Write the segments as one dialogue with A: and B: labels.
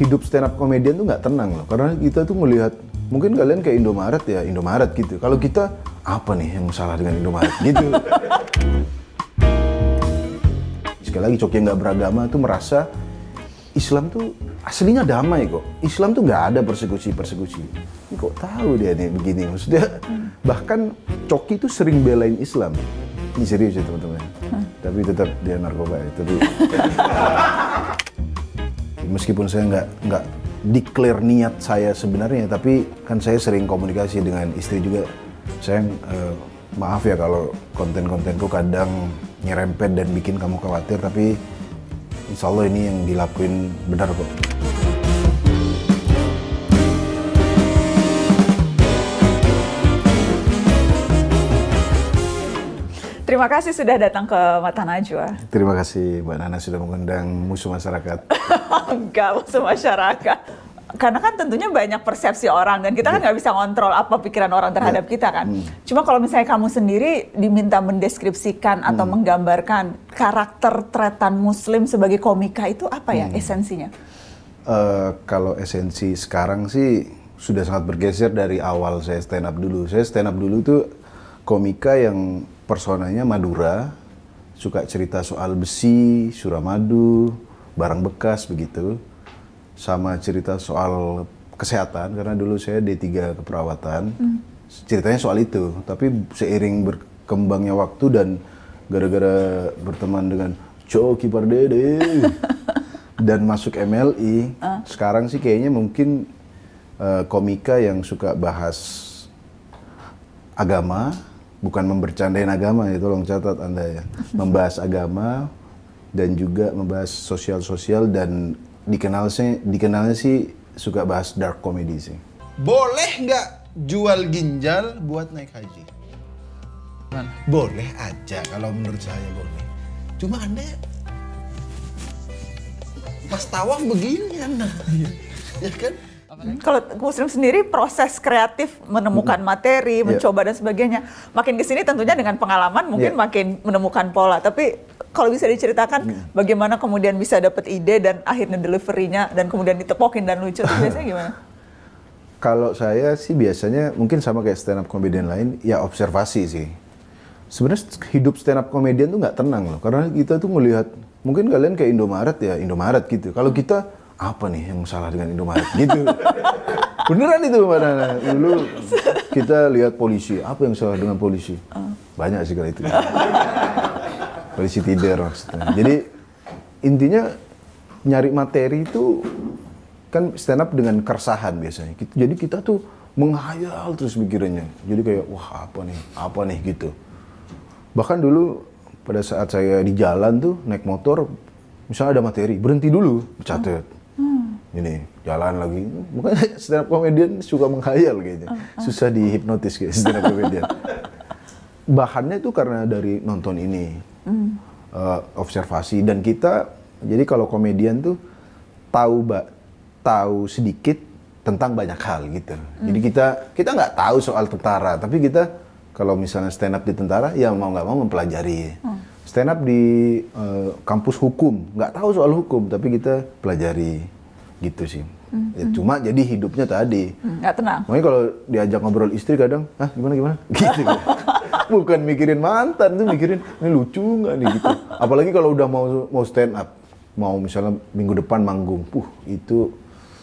A: hidup stand up comedian tuh nggak tenang loh karena kita tuh melihat mungkin kalian kayak Indomaret ya Indomaret gitu kalau kita apa nih yang salah dengan Indomaret gitu sekali lagi coki yang nggak beragama tuh merasa Islam tuh aslinya damai kok Islam tuh nggak ada persekusi persekusi ini kok tahu dia nih begini maksudnya hmm. bahkan coki tuh sering belain Islam ini serius ya teman-teman hmm. tapi tetap dia narkoba ya tapi meskipun saya nggak nggak declare niat saya sebenarnya, tapi kan saya sering komunikasi dengan istri juga. Saya uh, maaf ya kalau konten-kontenku kadang nyerempet dan bikin kamu khawatir, tapi insya Allah ini yang dilakuin benar kok.
B: Terima kasih sudah datang ke Mata Najwa.
A: Terima kasih Mbak Nana sudah mengundang musuh masyarakat.
B: Enggak musuh masyarakat karena kan tentunya banyak persepsi orang dan kita kan iya. nggak bisa ngontrol apa pikiran orang terhadap iya. kita kan. Hmm. Cuma kalau misalnya kamu sendiri diminta mendeskripsikan atau hmm. menggambarkan karakter tretan Muslim sebagai komika itu apa ya hmm. esensinya?
A: Uh, kalau esensi sekarang sih sudah sangat bergeser dari awal saya stand up dulu. Saya stand up dulu tuh komika yang personanya Madura, suka cerita soal besi, suramadu, barang bekas begitu. Sama cerita soal kesehatan karena dulu saya D3 keperawatan. Hmm. Ceritanya soal itu, tapi seiring berkembangnya waktu dan gara-gara berteman dengan Coki Pardede dan masuk MLI, uh. Ah. sekarang sih kayaknya mungkin uh, komika yang suka bahas agama, bukan membercandain agama ya tolong catat anda ya membahas agama dan juga membahas sosial-sosial dan dikenal sih dikenalnya sih suka bahas dark comedy sih boleh nggak jual ginjal buat naik haji Man. boleh aja kalau menurut saya boleh cuma anda pas tawaf begini anda iya. ya kan Hmm, kalau
B: muslim sendiri proses kreatif menemukan hmm. materi, yeah. mencoba dan sebagainya. Makin ke sini tentunya dengan pengalaman mungkin yeah. makin menemukan pola. Tapi kalau bisa diceritakan hmm. bagaimana kemudian bisa dapat ide dan akhirnya deliverynya dan kemudian ditepokin dan lucu itu biasanya gimana?
A: Kalau saya sih biasanya mungkin sama kayak stand up comedian lain, ya observasi sih. Sebenarnya hidup stand up comedian tuh nggak tenang loh, karena kita tuh melihat mungkin kalian kayak Indomaret ya Indomaret gitu. Kalau kita apa nih yang salah dengan Indomaret gitu. Beneran itu mana Dulu kita lihat polisi, apa yang salah dengan polisi? Banyak sih kalau itu. polisi tidur maksudnya. Jadi intinya nyari materi itu kan stand up dengan keresahan biasanya. Jadi kita tuh menghayal terus pikirannya. Jadi kayak wah apa nih, apa nih gitu. Bahkan dulu pada saat saya di jalan tuh naik motor, misalnya ada materi, berhenti dulu, catet Hmm ini jalan lagi bukan stand up comedian suka menghayal kayaknya oh, oh. susah dihipnotis kayak stand up comedian bahannya itu karena dari nonton ini mm. uh, observasi dan kita jadi kalau komedian tuh tahu mbak tahu sedikit tentang banyak hal gitu mm. jadi kita kita nggak tahu soal tentara tapi kita kalau misalnya stand up di tentara ya mau nggak mau mempelajari mm. Oh. stand up di uh, kampus hukum nggak tahu soal hukum tapi kita pelajari gitu sih.
B: Hmm, ya, hmm. Cuma jadi
A: hidupnya tadi.
B: Hmm, nggak tenang. Makanya
A: kalau diajak ngobrol istri kadang, ah gimana gimana, gitu. gitu. Bukan mikirin mantan, tuh mikirin ini lucu nggak nih gitu. Apalagi kalau udah mau mau stand up, mau misalnya minggu depan manggung, puh itu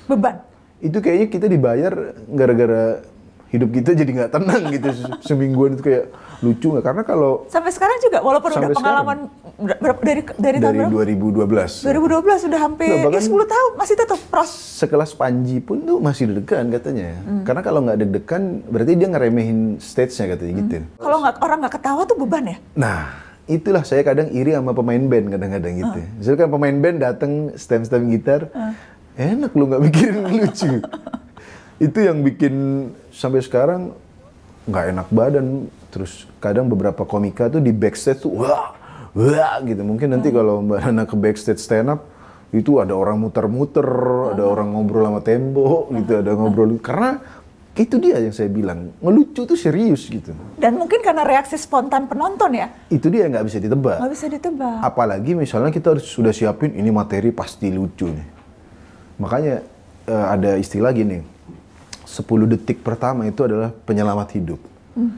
A: beban. Itu kayaknya kita dibayar gara-gara hidup kita jadi nggak tenang gitu semingguan itu kayak lucu nggak karena kalau
B: sampai sekarang juga walaupun udah pengalaman sekarang, dari dari dari tahun
A: 2012 2012
B: sudah hampir nah, ya 10 tahun masih
A: tetap pros sekelas Panji pun tuh masih deg-degan katanya hmm. karena kalau nggak deg-degan berarti dia ngeremehin stage-nya katanya hmm. gitu
B: kalau nggak orang nggak ketawa tuh beban ya
A: nah itulah saya kadang iri sama pemain band kadang-kadang gitu. Uh. Misalkan pemain band datang stem-stem gitar, hmm. enak lu nggak bikin lucu itu yang bikin sampai sekarang nggak enak badan terus kadang beberapa komika tuh di backstage tuh wah wah gitu mungkin nanti hmm. kalau mbak Nana ke backstage stand up itu ada orang muter-muter ada hmm. orang ngobrol sama tembok gitu ada ngobrol hmm. karena itu dia yang saya bilang ngelucu tuh serius gitu
B: dan mungkin karena reaksi spontan penonton ya
A: itu dia nggak bisa ditebak
B: nggak bisa ditebak
A: apalagi misalnya kita sudah siapin ini materi pasti lucu nih makanya uh, ada istilah gini 10 detik pertama itu adalah penyelamat hidup. Mm.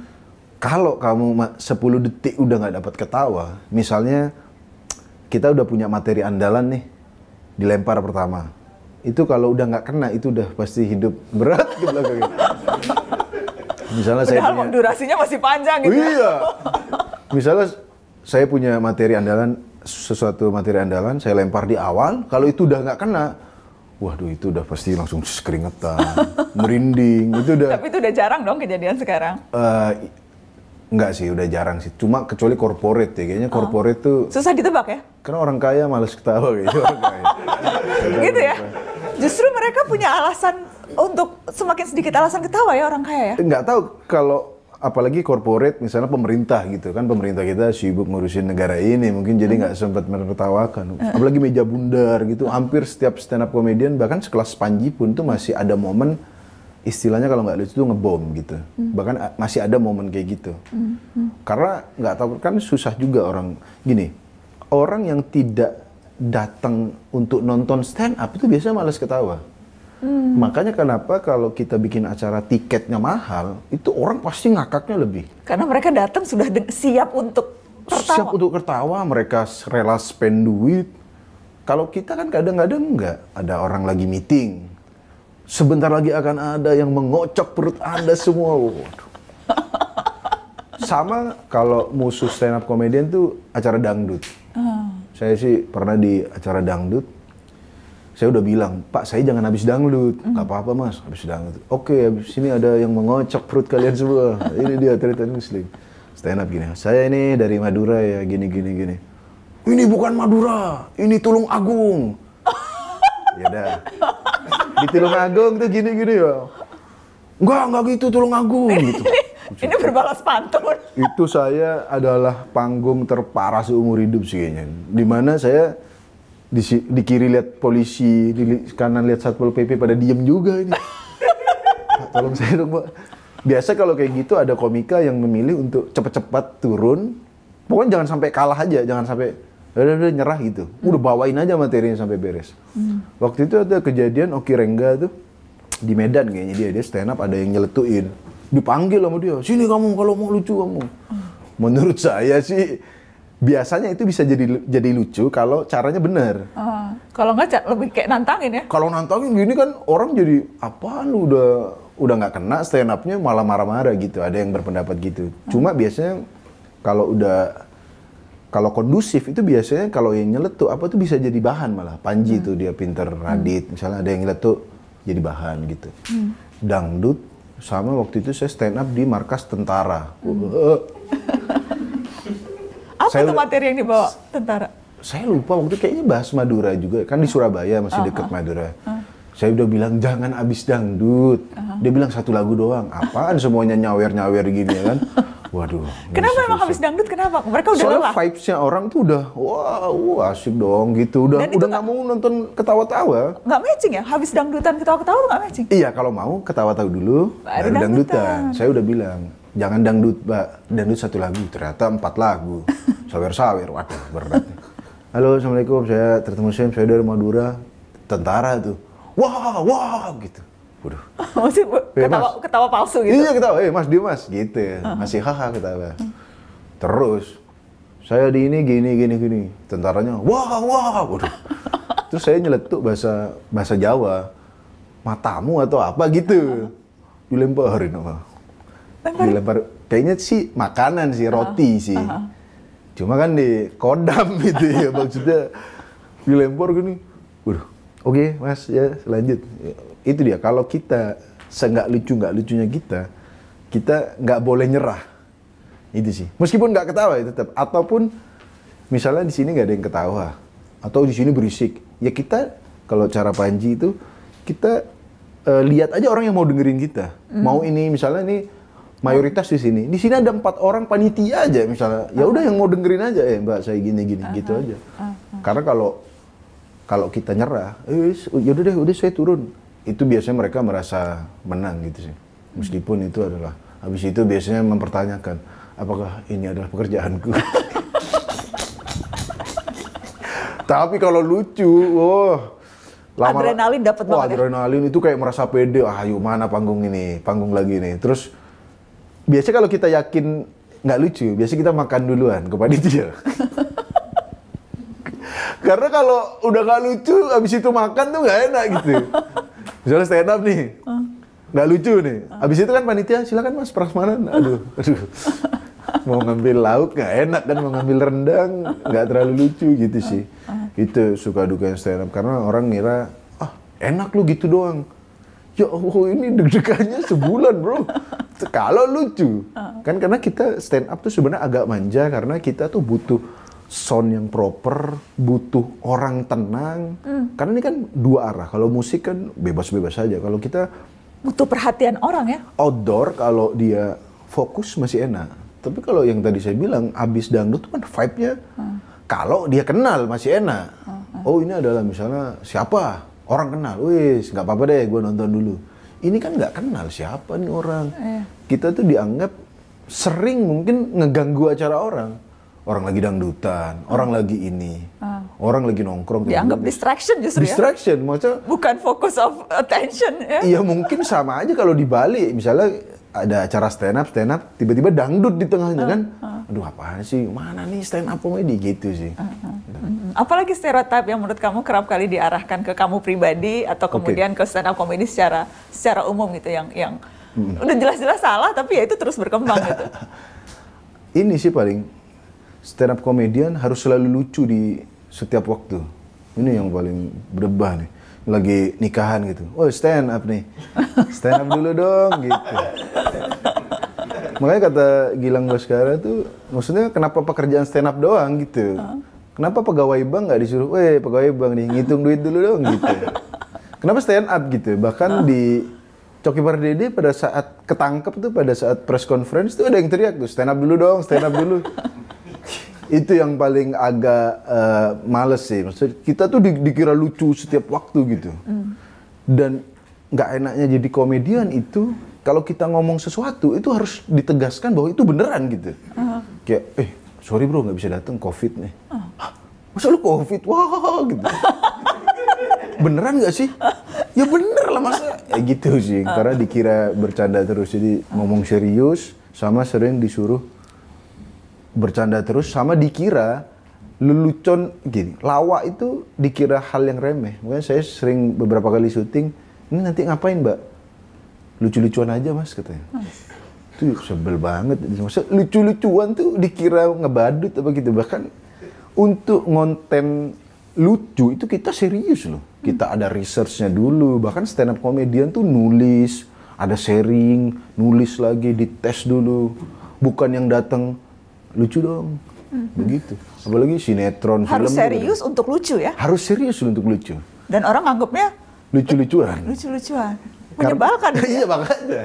A: Kalau kamu 10 detik udah nggak dapat ketawa, misalnya kita udah punya materi andalan nih, dilempar pertama. Itu kalau udah nggak kena itu udah pasti hidup berat Misalnya saya punya,
B: durasinya masih panjang gitu. Iya.
A: Misalnya saya punya materi andalan, sesuatu materi andalan, saya lempar di awal, kalau itu udah nggak kena, Waduh itu udah pasti langsung keringetan, merinding. Itu udah. Tapi
B: itu udah jarang dong kejadian sekarang.
A: Uh, Enggak sih, udah jarang sih. Cuma kecuali corporate ya, kayaknya oh. corporate uh. tuh... Susah ditebak ya? Karena orang kaya males ketawa kayaknya orang kaya.
B: gitu ya? Justru mereka punya alasan untuk semakin sedikit alasan ketawa ya orang kaya ya?
A: Enggak tahu kalau apalagi corporate misalnya pemerintah gitu kan pemerintah kita sibuk ngurusin negara ini mungkin jadi nggak hmm. sempat menertawakan mm-hmm. apalagi meja bundar gitu mm-hmm. hampir setiap stand up comedian bahkan sekelas Panji pun tuh masih ada momen istilahnya kalau nggak lucu tuh ngebom gitu hmm. bahkan masih ada momen kayak gitu Hmm. karena nggak tahu kan susah juga orang gini orang yang tidak datang untuk nonton stand up itu biasanya malas ketawa
B: Hmm. Makanya
A: kenapa kalau kita bikin acara tiketnya mahal, itu orang pasti ngakaknya lebih. Karena mereka datang sudah siap untuk tertawa. Siap untuk tertawa, mereka rela spend duit. Kalau kita kan kadang-kadang nggak ada orang lagi meeting. Sebentar lagi akan ada yang mengocok perut Anda semua. Waduh. Sama kalau musuh stand up comedian tuh acara dangdut. Oh. Saya sih pernah di acara dangdut saya udah bilang, Pak saya jangan habis dangdut. Nggak Gak apa-apa mas, habis dangdut. Oke, okay, habis ini ada yang mengocok perut kalian semua. ini dia tarian muslim. Stand up gini, saya ini dari Madura ya, gini, gini, gini. Ini bukan Madura, ini Tulung Agung. ya dah. Di Tulung Agung tuh gini, gini ya. Enggak, enggak gitu Tulung Agung gitu. Ini berbalas pantun. Itu saya adalah panggung terparah seumur hidup sih kayaknya. Dimana saya di, di kiri lihat polisi, di kanan lihat satpol pp pada diem juga ini. Tolong saya dong, Pak. Biasa kalau kayak gitu ada komika yang memilih untuk cepat cepat turun. Pokoknya jangan sampai kalah aja, jangan sampai udah, udah nyerah gitu. Udah bawain aja materinya sampai beres. Hmm. Waktu itu ada kejadian Oki Rengga tuh di Medan kayaknya dia dia stand up ada yang nyeletuin. Dipanggil sama dia, "Sini kamu kalau mau lucu kamu." Hmm. Menurut saya sih biasanya itu bisa jadi jadi lucu kalau caranya benar.
B: Uh, kalau nggak lebih kayak nantangin ya?
A: Kalau nantangin gini kan orang jadi apa lu udah udah nggak kena stand up-nya malah marah-marah gitu. Ada yang berpendapat gitu. Uh. Cuma biasanya kalau udah kalau kondusif itu biasanya kalau yang nyeletuk apa tuh bisa jadi bahan malah. Panji hmm. tuh dia pinter, hmm. Radit hmm. misalnya ada yang nyeletuk jadi bahan gitu. Hmm. Dangdut sama waktu itu saya stand up di markas tentara. Hmm. Uh, uh, uh. Apa saya, tuh materi
B: yang dibawa tentara?
A: Saya lupa waktu itu kayaknya bahas Madura juga kan di Surabaya masih uh -huh. Ah, dekat ah. Madura. Uh ah. -huh. Saya udah bilang jangan abis dangdut. Uh -huh. Dia bilang satu lagu doang. Apaan semuanya nyawer-nyawer gini ya kan? Waduh. Kenapa susah. emang habis
B: dangdut? Kenapa? Mereka udah Soalnya lelah.
A: vibes-nya orang tuh udah wah, wah asik dong gitu. Udah Dan udah nggak mau nonton ketawa-tawa. Nggak matching ya? Habis dangdutan ketawa-ketawa tuh nggak matching? Iya, kalau mau ketawa-tawa dulu baru dangdutan. dangdutan. Saya udah bilang jangan dangdut pak dangdut satu lagu ternyata empat lagu sawer-sawer waduh berat halo assalamualaikum saya tertemu saya dari Madura tentara tuh wah wow, wah wow, gitu waduh masih eh, ketawa, mas.
B: ketawa palsu gitu iya ketawa
A: eh mas Dimas gitu ya. masih haha ketawa terus saya di ini gini gini gini tentaranya wah wow, wah waduh terus saya nyeletuk bahasa bahasa Jawa matamu atau apa gitu dilemparin apa Lempar. Dilempar. Kayaknya sih makanan sih, roti uh sih. Uh -huh. Cuma kan di kodam gitu ya maksudnya dilempar gini. Waduh, oke okay, mas ya lanjut. Itu dia, kalau kita seenggak lucu nggak lucunya kita, kita nggak boleh nyerah. Itu sih. Meskipun nggak ketawa ya tetap. Ataupun misalnya di sini nggak ada yang ketawa. Atau di sini berisik. Ya kita, kalau cara Panji itu, kita uh, lihat aja orang yang mau dengerin kita. Mm. Mau ini misalnya nih mayoritas di sini. Di sini ada empat orang panitia aja misalnya. Ya udah yang mau dengerin aja ya eh, Mbak saya gini gini uh -huh. gitu aja. Uh -huh. Karena kalau kalau kita nyerah, eh yaudah deh udah saya turun. Itu biasanya mereka merasa menang gitu sih. Meskipun itu adalah habis itu biasanya mempertanyakan apakah ini adalah pekerjaanku. Tapi kalau lucu, oh lama adrenalin dapat banget. Ya? Wah, adrenalin ya? itu kayak merasa pede. Ah, ayo mana panggung ini, panggung lagi nih. Terus Biasa kalau kita yakin nggak lucu, biasa kita makan duluan ke panitia. Karena kalau udah nggak lucu, abis itu makan tuh nggak enak gitu. Misalnya stand up nih, nggak lucu nih. Abis itu kan panitia, silakan mas prasmanan. Aduh, aduh. Mau ngambil lauk nggak enak kan, mau ngambil rendang nggak terlalu lucu gitu sih. Ah, ah. Itu suka duka stand up. Karena orang ngira, ah enak lu gitu doang. Ya Allah, ini deg-degannya sebulan bro. kalau lucu uh. kan karena kita stand up tuh sebenarnya agak manja karena kita tuh butuh sound yang proper butuh orang tenang mm. karena ini kan dua arah kalau musik kan bebas-bebas saja -bebas kalau kita butuh perhatian orang ya outdoor kalau dia fokus masih enak tapi kalau yang tadi saya bilang abis dangdut tuh kan vibe-nya mm. kalau dia kenal masih enak mm. oh ini adalah misalnya siapa orang kenal wis nggak apa-apa deh gue nonton dulu ini kan nggak kenal siapa nih orang. Eh. Kita tuh dianggap sering mungkin ngeganggu acara orang. Orang lagi dangdutan, hmm. orang lagi ini, hmm. orang lagi nongkrong. Dianggap gitu.
B: distraction justru distraction, ya? Distraction, maksudnya... Bukan focus of attention ya? Iya
A: mungkin sama aja kalau di Bali. Misalnya ada acara stand up, stand up, tiba-tiba dangdut di tengahnya hmm. kan. Ah. Aduh apaan sih, mana nih stand up comedy gitu sih. Gitu. Hmm.
B: Hmm. Apalagi stereotip yang menurut kamu kerap kali diarahkan ke kamu pribadi atau kemudian okay. ke stand up comedy secara secara umum gitu yang yang hmm. udah jelas-jelas salah tapi ya itu terus berkembang gitu.
A: Ini sih paling stand up comedian harus selalu lucu di setiap waktu. Ini yang paling berubah nih lagi nikahan gitu. Oh stand up nih, stand up dulu dong gitu. Makanya kata Gilang Baskara tuh, maksudnya kenapa pekerjaan stand up doang gitu? Uh. Kenapa pegawai bank nggak disuruh, eh pegawai bank nih ngitung duit dulu dong gitu. Kenapa stand up gitu? Ya? Bahkan nah. di Coki Pardede pada saat ketangkep tuh pada saat press conference tuh ada yang teriak tuh stand up dulu dong, stand up dulu. itu yang paling agak uh, males sih. Maksud kita tuh di, dikira lucu setiap waktu gitu. Hmm. Dan nggak enaknya jadi komedian itu kalau kita ngomong sesuatu itu harus ditegaskan bahwa itu beneran gitu. Uh. Kayak eh sorry bro nggak bisa datang covid nih masa lu covid wah gitu beneran nggak sih ya bener lah masa ya gitu sih karena dikira bercanda terus jadi ngomong serius sama sering disuruh bercanda terus sama dikira lelucon gini lawa itu dikira hal yang remeh mungkin saya sering beberapa kali syuting ini nanti ngapain mbak lucu-lucuan aja mas katanya itu sebel banget maksudnya lucu-lucuan tuh dikira ngebadut apa gitu bahkan untuk ngonten lucu itu kita serius loh. Kita ada researchnya dulu. Bahkan stand up comedian tuh nulis, ada sharing, nulis lagi, dites dulu. Bukan yang datang lucu dong.
B: Mhm. Begitu.
A: Apalagi sinetron, Harus film. Harus gitu kan. serius
B: untuk lucu ya?
A: Harus serius untuk lucu.
B: Dan orang anggapnya
A: lucu-lucuan.
B: Lucu-lucuan.
A: Menyebalkan. Iya, iya makanya.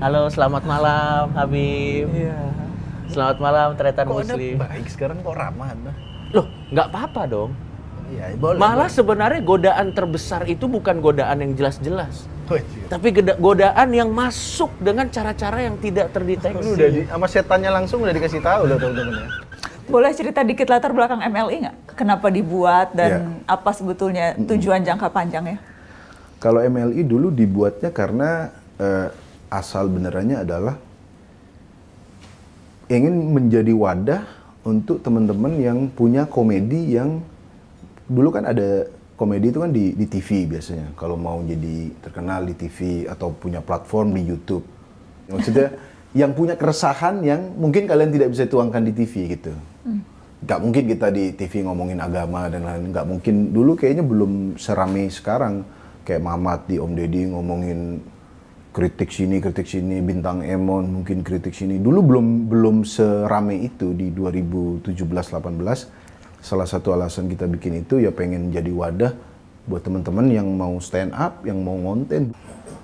A: Halo, selamat malam Habib. Iya. Selamat malam Tretan kok Muslim. Kok baik sekarang kok ramah anda? Loh, nggak apa-apa dong. Ya, boleh, Malah boleh. sebenarnya godaan terbesar itu bukan godaan yang jelas-jelas. Oh, iya. tapi godaan yang masuk dengan cara-cara yang tidak terdeteksi. Lu udah di, sama setannya langsung udah dikasih tahu loh teman-teman ya.
B: Boleh cerita dikit latar belakang MLI nggak? Kenapa dibuat dan yeah. apa sebetulnya tujuan mm-hmm. jangka panjangnya?
A: Kalau MLI dulu dibuatnya karena uh, asal benerannya adalah ingin menjadi wadah untuk teman-teman yang punya komedi yang dulu kan ada komedi itu kan di, di TV biasanya kalau mau jadi terkenal di TV atau punya platform di YouTube maksudnya yang punya keresahan yang mungkin kalian tidak bisa tuangkan di TV gitu hmm. nggak mungkin kita di TV ngomongin agama dan lain nggak mungkin dulu kayaknya belum serami sekarang kayak Mamat di Om Deddy ngomongin kritik sini kritik sini bintang Emon mungkin kritik sini dulu belum belum serame itu di 2017 18 salah satu alasan kita bikin itu ya pengen jadi wadah buat teman-teman yang mau stand up, yang mau ngonten,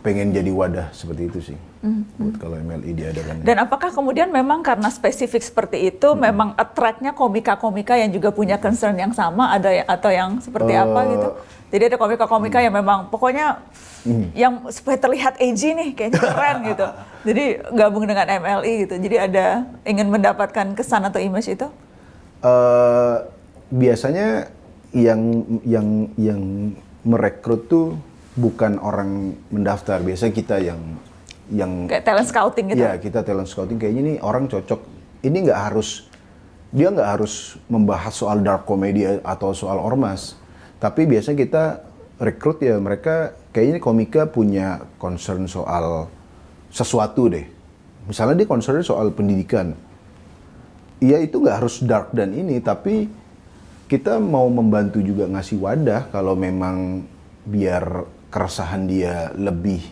A: pengen jadi wadah seperti itu sih. Mm-hmm. Buat kalau MLI e diadakan.
B: Dan apakah kemudian memang karena spesifik seperti itu, mm-hmm. memang attractnya komika-komika yang juga punya concern yang sama, ada ya, atau yang seperti uh, apa eh, gitu? Jadi ada komika-komika mm. yang memang pokoknya mm. yang supaya terlihat edgy nih, kayaknya keren gitu. Jadi gabung dengan MLI e gitu. Jadi ada ingin mendapatkan kesan atau image itu?
A: Uh, biasanya yang yang yang merekrut tuh bukan orang mendaftar. biasa kita yang yang kayak
B: talent scouting gitu. Ya,
A: kita talent scouting kayaknya ini orang cocok. Ini nggak harus dia nggak harus membahas soal dark comedy atau soal ormas. Tapi biasanya kita rekrut ya mereka kayaknya komika punya concern soal sesuatu deh. Misalnya dia concern soal pendidikan. Iya itu nggak harus dark dan ini, tapi kita mau membantu juga ngasih wadah kalau memang biar keresahan dia lebih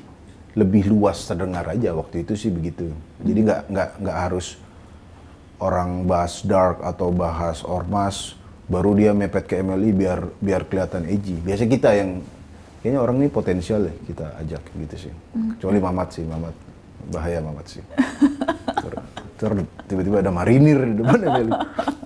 A: lebih luas terdengar aja waktu itu sih begitu. Jadi nggak nggak nggak harus orang bahas dark atau bahas ormas baru dia mepet ke MLI biar biar kelihatan edgy. Biasa kita yang kayaknya orang ini potensial ya kita ajak gitu sih. Hmm. Kecuali Mamat sih, Mamat bahaya Mamat sih. tiba-tiba ada marinir di depan MLI.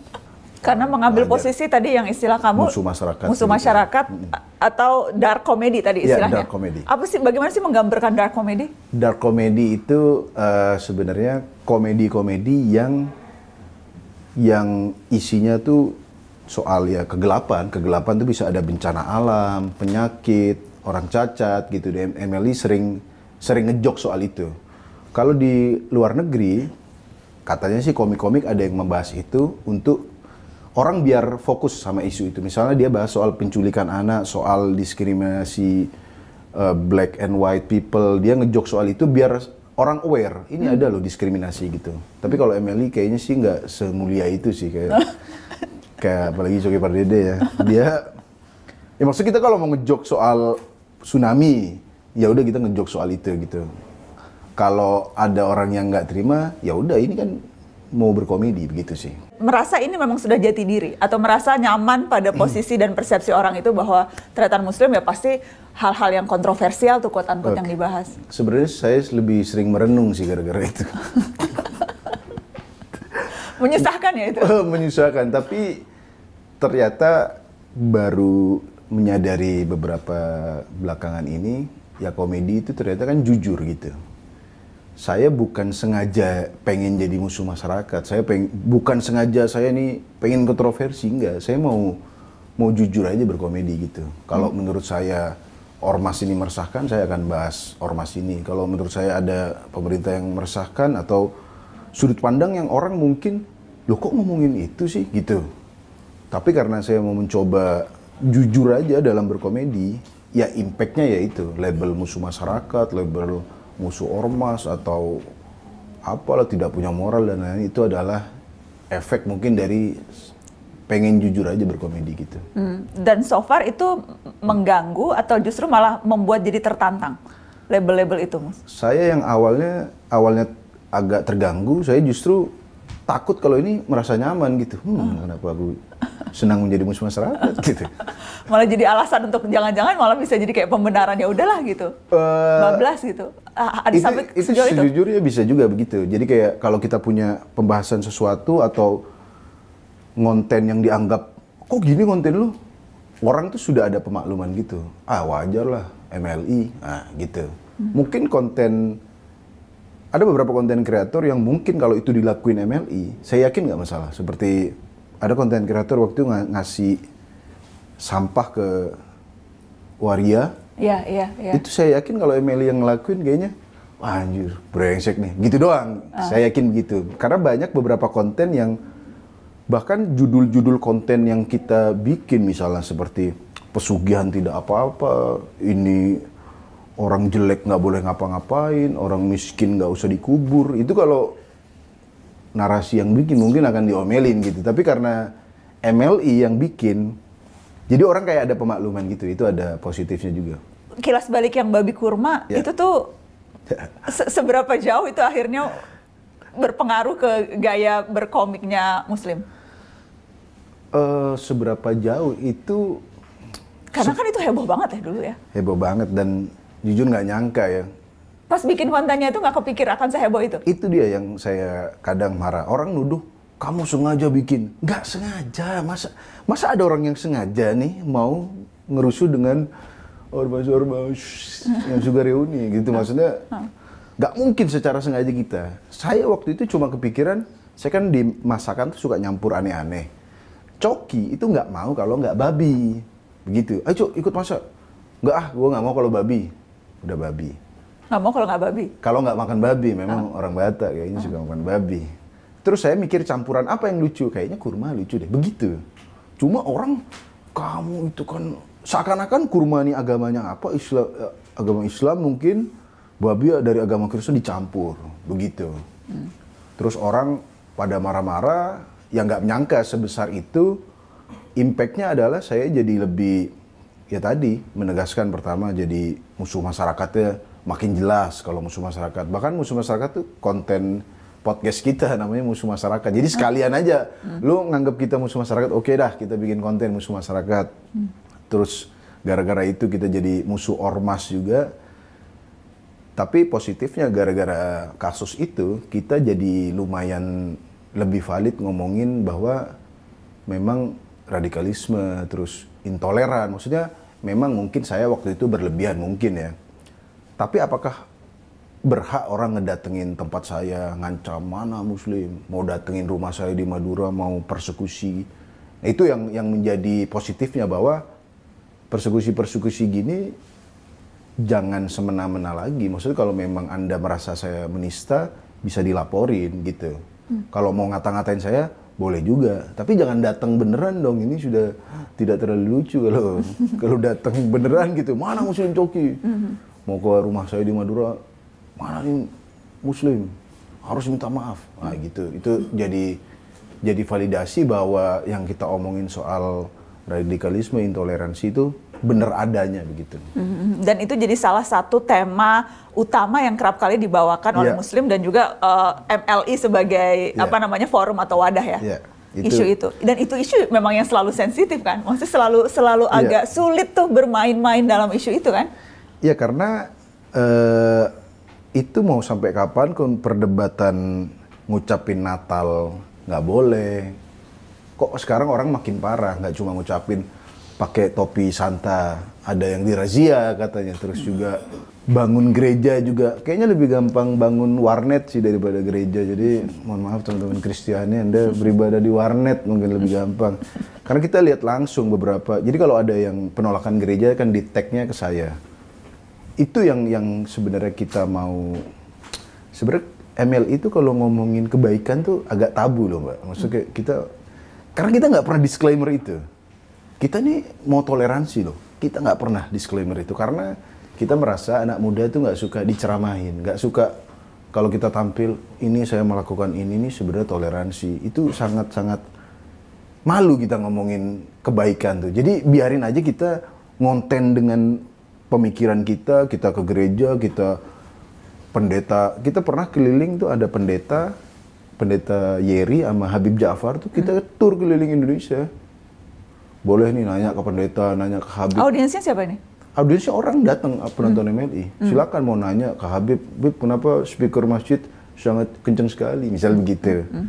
B: Karena mengambil banyak. posisi tadi yang istilah kamu musuh
A: masyarakat, musuh
B: masyarakat juga. atau dark comedy tadi iya, istilahnya. Ya, dark comedy. Apa sih? Bagaimana sih menggambarkan dark comedy?
A: Dark comedy itu uh, sebenarnya komedi-komedi yang yang isinya tuh soal ya kegelapan. Kegelapan tuh bisa ada bencana alam, penyakit, orang cacat gitu. Di MLI sering sering ngejok soal itu. Kalau di luar negeri, katanya sih komik-komik ada yang membahas itu untuk orang biar fokus sama isu itu. Misalnya dia bahas soal penculikan anak, soal diskriminasi uh, black and white people, dia ngejok soal itu biar orang aware ini hmm. ada loh diskriminasi gitu. Tapi kalau Emily kayaknya sih nggak semulia itu sih kayak kayak apalagi Joki Pardede ya. Dia ya maksud kita kalau mau ngejok soal tsunami, ya udah kita ngejok soal itu gitu. Kalau ada orang yang nggak terima, ya udah ini kan mau berkomedi begitu sih.
B: Merasa ini memang sudah jati diri atau merasa nyaman pada hmm. posisi dan persepsi orang itu bahwa tretan muslim ya pasti hal-hal yang kontroversial tuh quote unquote okay. yang dibahas.
A: Sebenarnya saya lebih sering merenung sih gara-gara itu.
B: Menyusahkan ya itu.
A: Oh, menyusahkan, tapi ternyata baru menyadari beberapa belakangan ini ya komedi itu ternyata kan jujur gitu saya bukan sengaja pengen jadi musuh masyarakat. Saya peng, bukan sengaja saya nih pengen kontroversi enggak. Saya mau mau jujur aja berkomedi gitu. Kalau hmm. menurut saya ormas ini meresahkan, saya akan bahas ormas ini. Kalau menurut saya ada pemerintah yang meresahkan atau sudut pandang yang orang mungkin lo kok ngomongin itu sih gitu. Tapi karena saya mau mencoba jujur aja dalam berkomedi, ya impactnya ya itu label musuh masyarakat, label musuh ormas atau apalah tidak punya moral dan lain-lain itu adalah efek mungkin dari pengen jujur aja berkomedi gitu.
B: Hmm. Dan so far itu mengganggu atau justru malah membuat jadi tertantang label-label itu,
A: Saya yang awalnya awalnya agak terganggu, saya justru takut kalau ini merasa nyaman gitu. Hmm, hmm. kenapa aku senang menjadi musuh masyarakat gitu.
B: malah jadi alasan untuk jangan-jangan malah bisa jadi kayak pembenaran ya udahlah gitu.
A: Uh,
B: gitu. Ah, ah, ada itu, sampai itu sejujurnya
A: bisa juga begitu. Jadi kayak kalau kita punya pembahasan sesuatu atau konten yang dianggap kok gini konten lu? Orang tuh sudah ada pemakluman gitu. Ah wajar lah MLI, ah gitu. Hmm. Mungkin konten ada beberapa konten kreator yang mungkin kalau itu dilakuin MLI, saya yakin nggak masalah. Seperti ada konten kreator waktu itu ng ngasih sampah ke waria.
B: Iya, iya, iya. Itu
A: saya yakin kalau MLI yang ngelakuin kayaknya, wah anjir, brengsek nih. Gitu doang. Uh. Saya yakin begitu. Karena banyak beberapa konten yang bahkan judul-judul konten yang kita bikin misalnya seperti pesugihan tidak apa-apa, ini orang jelek nggak boleh ngapa-ngapain, orang miskin nggak usah dikubur. Itu kalau narasi yang bikin mungkin akan diomelin gitu. Tapi karena MLI yang bikin, jadi orang kayak ada pemakluman gitu. Itu ada positifnya juga.
B: Kilas balik yang babi kurma ya. itu tuh se seberapa jauh itu akhirnya berpengaruh ke gaya berkomiknya Muslim?
A: Uh, seberapa jauh itu?
B: Karena kan itu heboh banget ya dulu ya.
A: Heboh banget dan jujur nggak nyangka ya.
B: Pas bikin kontennya itu nggak kepikir akan seheboh itu?
A: Itu dia yang saya kadang marah. Orang nuduh, kamu sengaja bikin. Nggak sengaja. Masa, masa ada orang yang sengaja nih mau ngerusuh dengan ormas-ormas yang juga reuni gitu. Maksudnya nggak mungkin secara sengaja kita. Saya waktu itu cuma kepikiran, saya kan di masakan tuh suka nyampur aneh-aneh. Coki itu nggak mau kalau nggak babi. Begitu. Ayo ikut masak. Nggak ah, gue nggak mau kalau babi udah babi.
B: Nggak mau kalau nggak babi?
A: Kalau nggak makan babi, memang ah. orang Batak kayaknya ah. suka makan babi. Terus saya mikir campuran apa yang lucu? Kayaknya kurma lucu deh, begitu. Cuma orang, kamu itu kan seakan-akan kurma ini agamanya apa? Islam, eh, agama Islam mungkin, babi dari agama Kristen dicampur, begitu. Hmm. Terus orang pada marah-marah, yang nggak menyangka sebesar itu, impactnya adalah saya jadi lebih ya tadi menegaskan pertama jadi musuh masyarakatnya makin jelas kalau musuh masyarakat. Bahkan musuh masyarakat tuh konten podcast kita namanya musuh masyarakat. Jadi sekalian aja hmm. lu nganggap kita musuh masyarakat, oke okay dah kita bikin konten musuh masyarakat. Terus gara-gara itu kita jadi musuh ormas juga. Tapi positifnya gara-gara kasus itu kita jadi lumayan lebih valid ngomongin bahwa memang radikalisme terus intoleran. Maksudnya memang mungkin saya waktu itu berlebihan mungkin ya. Tapi apakah berhak orang ngedatengin tempat saya, ngancam mana muslim, mau datengin rumah saya di Madura, mau persekusi. Nah, itu yang yang menjadi positifnya bahwa persekusi-persekusi gini jangan semena-mena lagi. Maksudnya kalau memang Anda merasa saya menista, bisa dilaporin gitu. Hmm. Kalau mau ngata-ngatain saya, boleh juga tapi jangan datang beneran dong ini sudah tidak terlalu lucu kalau kalau datang beneran gitu mana muslim coki mhm. mau ke rumah saya di Madura mana nih muslim harus minta maaf nah gitu itu jadi jadi validasi bahwa yang kita omongin soal radikalisme intoleransi itu benar adanya begitu.
B: Mm-hmm. Dan itu jadi salah satu tema utama yang kerap kali dibawakan yeah. oleh iya. Muslim dan juga uh, eh, MLI e sebagai yeah. apa namanya forum atau wadah ya. Yeah. Itu. isu itu dan itu isu memang yang selalu sensitif kan maksudnya selalu selalu yeah. agak sulit tuh bermain-main dalam isu itu kan
A: ya karena uh, itu mau sampai kapan kun perdebatan ngucapin Natal nggak boleh kok sekarang orang makin parah nggak cuma ngucapin pakai topi santa, ada yang dirazia katanya, terus juga bangun gereja juga kayaknya lebih gampang bangun warnet sih daripada gereja jadi mohon maaf teman-teman Kristiani anda beribadah di warnet mungkin lebih gampang karena kita lihat langsung beberapa jadi kalau ada yang penolakan gereja kan di tagnya ke saya itu yang yang sebenarnya kita mau sebenarnya ML itu kalau ngomongin kebaikan tuh agak tabu loh mbak maksudnya kita karena kita nggak pernah disclaimer itu kita ini mau toleransi loh. Kita nggak pernah disclaimer itu karena kita merasa anak muda itu nggak suka diceramahin, nggak suka kalau kita tampil ini saya melakukan ini ini sebenarnya toleransi itu sangat-sangat malu kita ngomongin kebaikan tuh. Jadi biarin aja kita ngonten dengan pemikiran kita, kita ke gereja, kita pendeta. Kita pernah keliling tuh ada pendeta pendeta Yeri sama Habib Ja'far tuh kita hmm. tur keliling Indonesia boleh nih nanya ke pendeta, nanya ke Habib. Audiensnya siapa ini? Audiensnya orang datang ah, penonton hmm. MLI. Hmm. Silakan mau nanya ke Habib, Habib kenapa speaker masjid sangat kenceng sekali, misalnya hmm. begitu. Hmm. hmm.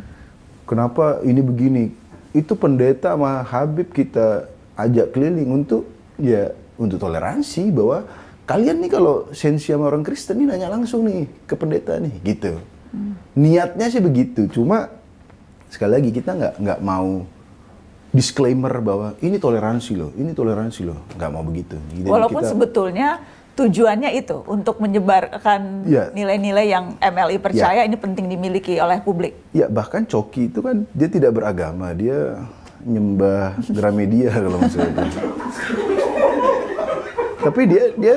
A: Kenapa ini begini? Itu pendeta sama Habib kita ajak keliling untuk ya untuk toleransi bahwa kalian nih kalau sensi sama orang Kristen nih nanya langsung nih ke pendeta nih gitu. Hmm. Niatnya sih begitu, cuma sekali lagi kita nggak nggak mau disclaimer bahwa ini toleransi loh, ini toleransi loh, nggak mau begitu. Jadi Walaupun kita,
B: sebetulnya tujuannya itu untuk menyebarkan ya. nilai-nilai yeah. yang MLI percaya yeah. ini penting dimiliki oleh publik.
A: Ya bahkan Coki itu kan dia tidak beragama, dia nyembah Gramedia kalau maksudnya. Tapi dia dia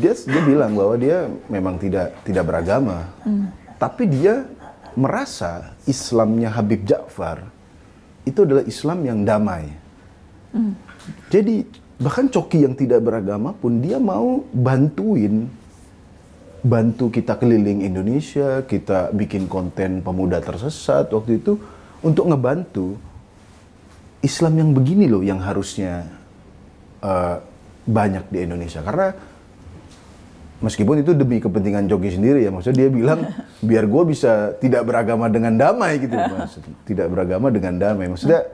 A: dia dia bilang bahwa dia memang tidak tidak beragama. Hmm. Tapi dia merasa Islamnya Habib Ja'far itu adalah Islam yang damai. Hmm. Jadi bahkan coki yang tidak beragama pun dia mau bantuin bantu kita keliling Indonesia, kita bikin konten pemuda tersesat waktu itu untuk ngebantu Islam yang begini loh yang harusnya uh, banyak di Indonesia karena meskipun itu demi kepentingan joki sendiri ya maksudnya dia bilang biar gue bisa tidak beragama dengan damai gitu maksudnya. tidak beragama dengan damai maksudnya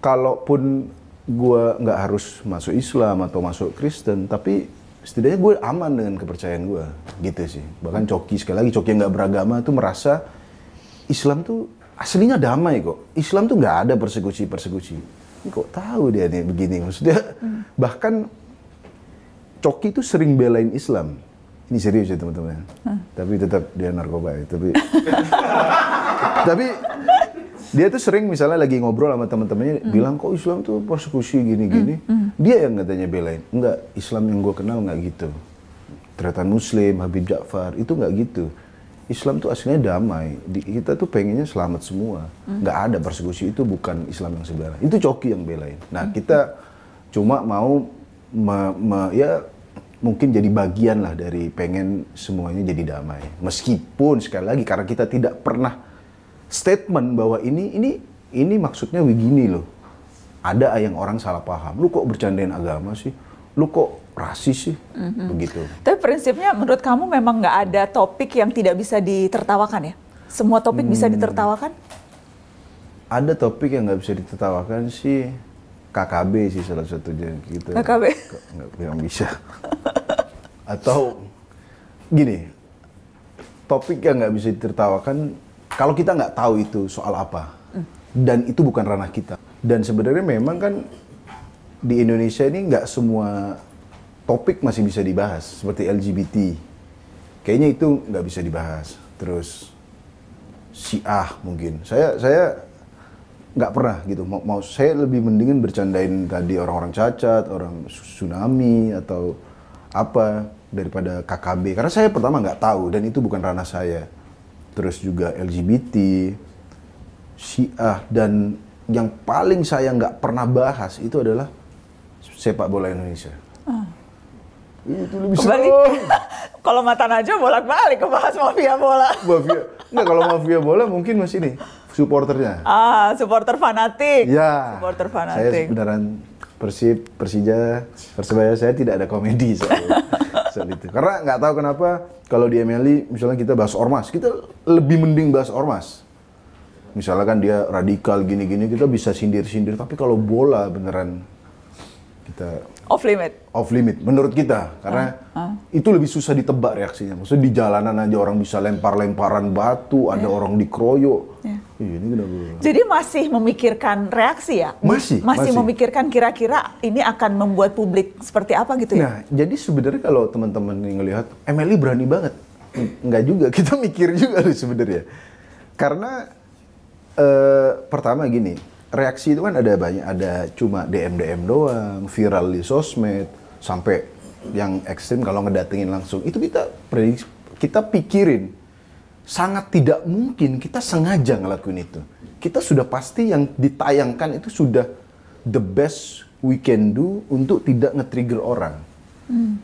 A: kalaupun gue nggak harus masuk Islam atau masuk Kristen tapi setidaknya gue aman dengan kepercayaan gue gitu sih bahkan coki sekali lagi coki yang nggak beragama tuh merasa Islam tuh aslinya damai kok Islam tuh nggak ada persekusi persekusi kok tahu dia nih begini maksudnya hmm. bahkan coki itu sering belain Islam. Ini serius ya teman-teman. Ya? Huh. Tapi tetap dia narkoba ya. Tapi tapi dia tuh sering misalnya lagi ngobrol sama teman-temannya mm. bilang kok Islam tuh persekusi gini-gini. Mm. Mm. Dia yang katanya belain. Enggak, Islam yang gue kenal nggak gitu. Tretan Muslim, Habib Ja'far itu nggak gitu. Islam tuh aslinya damai. Di, kita tuh pengennya selamat semua. Hmm. Nggak mm. ada persekusi itu bukan Islam yang sebenarnya. Itu coki yang belain. Nah mm. kita cuma mau me, me, ya mungkin jadi bagian lah dari pengen semuanya jadi damai. Meskipun sekali lagi karena kita tidak pernah statement bahwa ini ini ini maksudnya begini loh. Ada yang orang salah paham. Lu kok bercandain agama sih? Lu kok rasis sih?
B: Mm-hmm. Begitu. Tapi prinsipnya menurut kamu memang nggak ada topik yang tidak bisa ditertawakan ya? Semua topik hmm. bisa ditertawakan?
A: Ada topik yang nggak bisa ditertawakan sih KKB sih salah satunya gitu. KKB? Nggak bilang bisa. Atau gini, topik yang nggak bisa ditertawakan kalau kita nggak tahu itu soal apa. Dan itu bukan ranah kita. Dan sebenarnya memang kan di Indonesia ini nggak semua topik masih bisa dibahas. Seperti LGBT. Kayaknya itu nggak bisa dibahas. Terus Syiah mungkin. Saya saya nggak pernah gitu mau, mau saya lebih mendingan bercandain tadi orang-orang cacat orang tsunami atau apa daripada KKB karena saya pertama nggak tahu dan itu bukan ranah saya terus juga LGBT Syiah dan yang paling saya nggak pernah bahas itu adalah sepak bola Indonesia uh. itu
B: lebih Kembali, kalau mata aja bolak-balik ke bahas mafia bola
A: mafia nggak kalau mafia bola mungkin masih nih supporternya.
B: Ah, supporter fanatik. Ya. Supporter fanatik. Saya
A: beneran Persib, Persija, Persebaya saya tidak ada komedi soal, soal itu. Karena nggak tahu kenapa kalau di MLI e, misalnya kita bahas ormas, kita lebih mending bahas ormas. Misalnya kan dia radikal gini-gini kita bisa sindir-sindir, tapi kalau bola beneran kita off limit. Off limit menurut kita karena uh, uh. itu lebih susah ditebak reaksinya. Maksudnya di jalanan aja orang bisa lempar-lemparan batu, yeah. ada iya. orang dikeroyok. Yeah. Iya, ini kenapa?
B: Jadi masih memikirkan reaksi ya? Masih. Masih, masih. memikirkan kira-kira ini akan membuat publik seperti apa gitu ya? Nah,
A: jadi sebenarnya kalau teman-teman ngelihat Emily berani banget. Enggak juga, kita mikir juga sebenarnya. Karena eh, pertama gini, reaksi itu kan ada banyak, ada cuma DM DM doang, viral di sosmed, sampai yang ekstrim kalau ngedatengin langsung itu kita prediksi, kita pikirin sangat tidak mungkin kita sengaja ngelakuin itu. Kita sudah pasti yang ditayangkan itu sudah the best we can do untuk tidak nge-trigger orang. Hmm.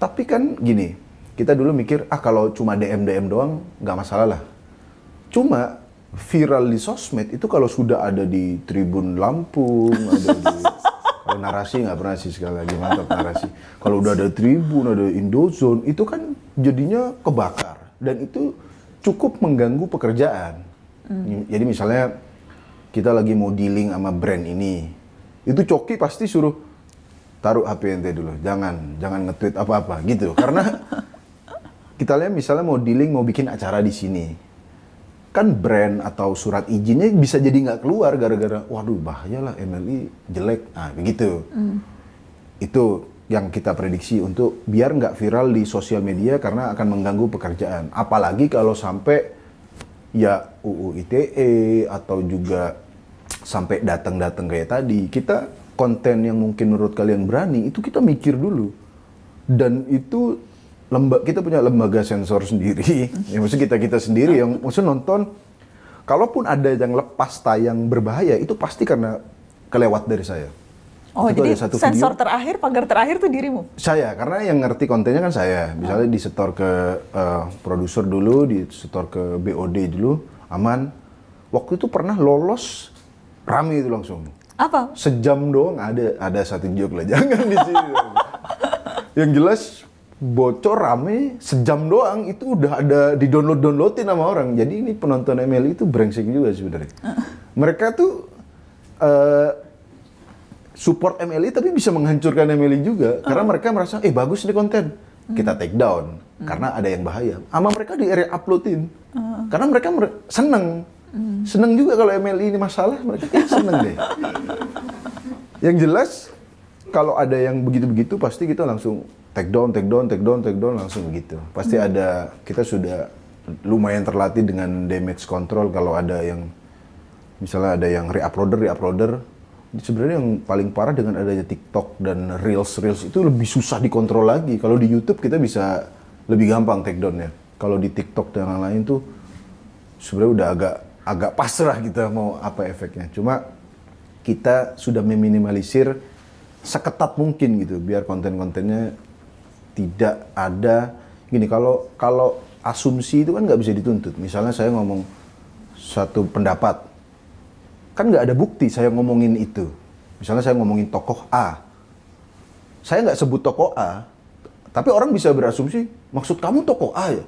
A: Tapi kan gini, kita dulu mikir, ah kalau cuma DM-DM doang, nggak masalah lah. Cuma viral di sosmed itu kalau sudah ada di Tribun Lampung, ada di kalau narasi nggak pernah sih sekali lagi mantap narasi. Kalau udah ada Tribun, ada Indozone, itu kan jadinya kebakar dan itu cukup mengganggu pekerjaan. Hmm. Jadi misalnya kita lagi mau dealing sama brand ini, itu coki pasti suruh taruh HP ente dulu, jangan jangan nge apa-apa gitu. Karena kita lihat misalnya mau dealing mau bikin acara di sini, kan brand atau surat izinnya bisa jadi nggak keluar gara-gara waduh bahayalah MLI e jelek nah begitu mm. itu yang kita prediksi untuk biar nggak viral di sosial media karena akan mengganggu pekerjaan apalagi kalau sampai ya UU ITE atau juga sampai datang-datang kayak tadi kita konten yang mungkin menurut kalian berani itu kita mikir dulu dan itu lembak kita punya lembaga sensor sendiri. ya maksud kita kita sendiri yang maksud nonton kalaupun ada yang lepas tayang berbahaya itu pasti karena kelewat dari saya. Oh, itu jadi satu sensor
B: video. terakhir, pagar terakhir tuh dirimu?
A: Saya, karena yang ngerti kontennya kan saya. Misalnya oh. disetor ke uh, produser dulu, disetor ke BOD dulu, aman. Waktu itu pernah lolos rame itu langsung. Apa? Sejam doang ada ada satu joke lah, jangan di sini. yang jelas bocor rame sejam doang itu udah ada di download downloadin sama orang jadi ini penonton ML e itu brengsek juga sebenarnya mereka tuh uh, support MLI e tapi bisa menghancurkan MLI e juga uh. karena mereka merasa eh bagus nih konten uh-huh. kita take down hmm. karena ada yang bahaya sama mereka di area uploadin uh. karena mereka mer seneng hmm. seneng juga kalau MLI ini masalah mereka kan seneng deh yang jelas kalau ada yang begitu-begitu pasti kita langsung take down, take down, take down, take down langsung gitu. Pasti hmm. ada kita sudah lumayan terlatih dengan damage control kalau ada yang misalnya ada yang reuploader, reuploader. Sebenarnya yang paling parah dengan adanya TikTok dan Reels, Reels itu lebih susah dikontrol lagi. Kalau di YouTube kita bisa lebih gampang take down ya. Kalau di TikTok dan lain-lain tuh sebenarnya udah agak agak pasrah kita mau apa efeknya. Cuma kita sudah meminimalisir seketat mungkin gitu biar konten-kontennya tidak ada gini kalau kalau asumsi itu kan nggak bisa dituntut. Misalnya saya ngomong satu pendapat, kan nggak ada bukti saya ngomongin itu. Misalnya saya ngomongin tokoh A, saya nggak sebut tokoh A, tapi orang bisa berasumsi maksud kamu tokoh A ya?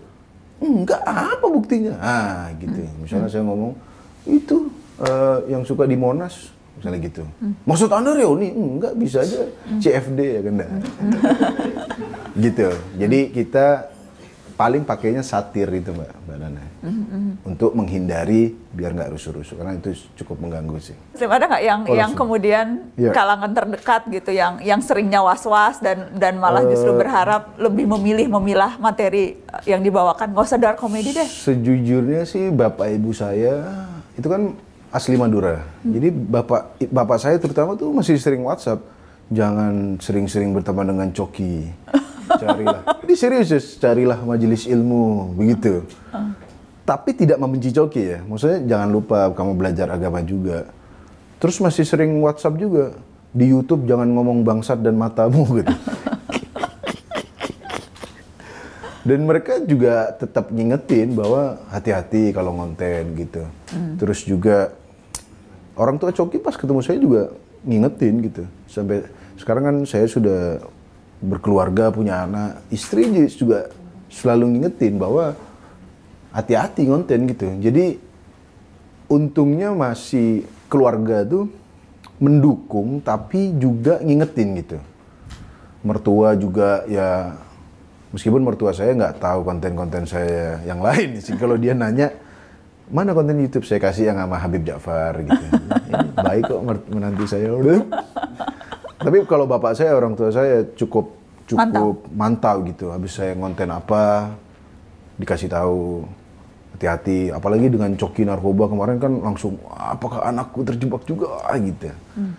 A: nggak apa buktinya? Ah, gitu. Hmm. Misalnya saya ngomong itu uh, yang suka di Monas misalnya gitu. Hmm. Maksud Anda reuni? enggak bisa aja hmm. CFD ya kan. Hmm. gitu. Jadi kita paling pakainya satir itu Mbak, Mbak Nana.
B: Mm-hmm.
A: Untuk menghindari biar nggak rusuh-rusuh karena itu cukup mengganggu sih.
B: Ada nggak yang oh, yang kemudian yeah. kalangan terdekat gitu yang yang seringnya was-was dan dan malah uh, justru eh. berharap lebih memilih memilah materi yang dibawakan nggak usah dark comedy deh.
A: Sejujurnya sih bapak ibu saya itu kan asli Madura. Hmm. Jadi bapak bapak saya terutama tuh masih sering WhatsApp. Jangan sering-sering berteman dengan coki. Carilah. Ini serius, carilah majelis ilmu begitu. Ah. Tapi tidak membenci coki ya. Maksudnya jangan lupa kamu belajar agama juga. Terus masih sering WhatsApp juga. Di YouTube jangan ngomong bangsat dan matamu gitu. dan mereka juga tetap ngingetin bahwa hati-hati kalau ngonten gitu. Hmm. Terus juga orang tua Coki pas ketemu saya juga ngingetin gitu. Sampai sekarang kan saya sudah berkeluarga, punya anak, istri juga selalu ngingetin bahwa hati-hati ngonten gitu. Jadi untungnya masih keluarga tuh mendukung tapi juga ngingetin gitu. Mertua juga ya meskipun mertua saya nggak tahu konten-konten saya yang lain sih kalau dia nanya mana konten YouTube saya kasih yang sama Habib Ja'far gitu. baik kok menanti saya Tapi kalau bapak saya orang tua saya cukup cukup mantau, mantau gitu. Habis saya ngonten apa dikasih tahu hati-hati apalagi dengan coki narkoba kemarin kan langsung apakah anakku terjebak juga gitu. Hmm.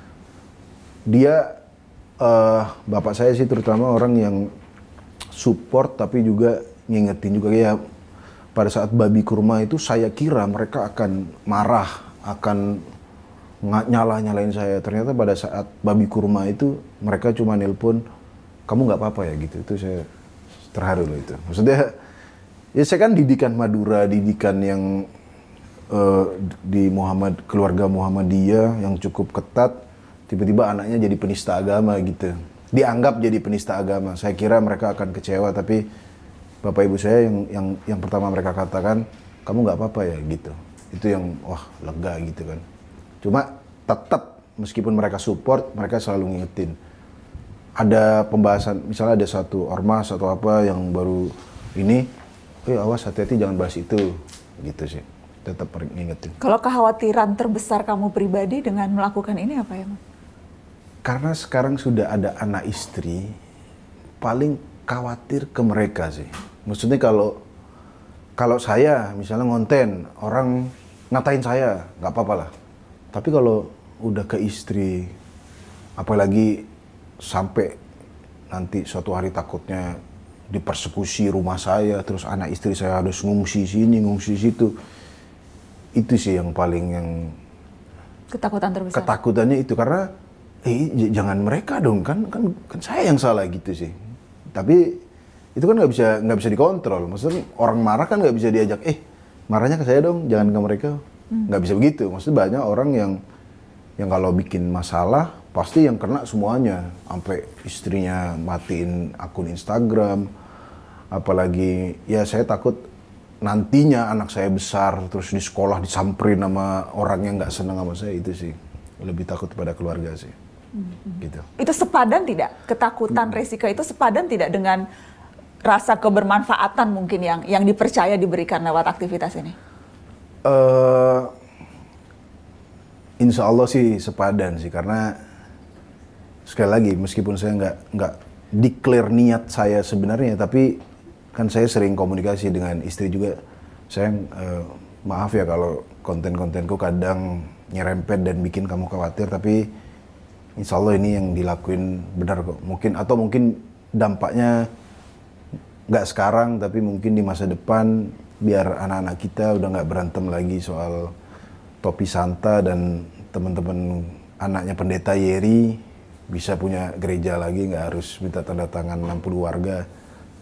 A: Dia uh, bapak saya sih terutama orang yang support tapi juga ngingetin juga ya pada saat babi kurma itu saya kira mereka akan marah, akan nyalah-nyalain saya. Ternyata pada saat babi kurma itu mereka cuma nelpon, kamu nggak apa-apa ya gitu. Itu saya terharu loh itu. Maksudnya ya saya kan didikan Madura, didikan yang uh, di Muhammad keluarga Muhammadiyah yang cukup ketat. Tiba-tiba anaknya jadi penista agama gitu. Dianggap jadi penista agama. Saya kira mereka akan kecewa tapi bapak ibu saya yang yang yang pertama mereka katakan kamu nggak apa-apa ya gitu itu yang wah lega gitu kan cuma tetap meskipun mereka support mereka selalu ngingetin ada pembahasan misalnya ada satu ormas atau apa yang baru ini eh awas hati-hati jangan bahas itu gitu sih tetap ngingetin
B: kalau kekhawatiran terbesar kamu pribadi dengan melakukan ini apa ya
A: karena sekarang sudah ada anak istri paling khawatir ke mereka sih Maksudnya kalau kalau saya misalnya ngonten orang ngatain saya nggak apa-apa lah. Tapi kalau udah ke istri, apalagi sampai nanti suatu hari takutnya dipersekusi rumah saya, terus anak istri saya harus ngungsi sini, ngungsi situ. Itu sih yang paling yang
B: ketakutan terbesar.
A: Ketakutannya itu karena eh jangan mereka dong kan kan kan saya yang salah gitu sih. Tapi itu kan nggak bisa nggak bisa dikontrol. Maksudnya orang marah kan nggak bisa diajak, eh marahnya ke saya dong, jangan ke mereka. Hmm. Nggak hmm. bisa begitu. Maksudnya banyak orang yang yang kalau bikin masalah pasti yang kena semuanya, sampai istrinya matiin akun Instagram, apalagi ya saya takut nantinya anak saya besar terus di sekolah disamperin sama orang yang nggak seneng sama saya itu sih lebih takut kepada keluarga sih. Hmm, hmm. Gitu.
B: Itu sepadan tidak ketakutan hmm. resiko itu sepadan tidak dengan rasa kebermanfaatan mungkin yang yang dipercaya diberikan lewat aktivitas ini?
A: Uh, insya Allah sih sepadan sih karena sekali lagi meskipun saya nggak nggak declare niat saya sebenarnya tapi kan saya sering komunikasi dengan istri juga saya uh, maaf ya kalau konten-kontenku kadang nyerempet dan bikin kamu khawatir tapi insya Allah ini yang dilakuin benar kok mungkin atau mungkin dampaknya nggak sekarang tapi mungkin di masa depan biar anak-anak kita udah nggak berantem lagi soal topi Santa dan teman-teman anaknya pendeta Yeri bisa punya gereja lagi nggak harus minta tanda tangan 60 warga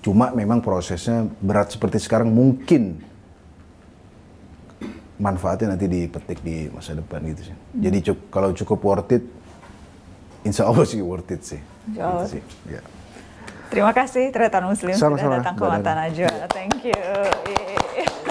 A: cuma memang prosesnya berat seperti sekarang mungkin manfaatnya nanti dipetik di masa depan gitu sih hmm. jadi cuk kalau cukup worth it insya Allah sih worth it sih, insya Allah. Gitu sih. Yeah.
B: Terima kasih Tretan Muslim Sama -sama. sudah datang ke Mata Thank you. Yeah.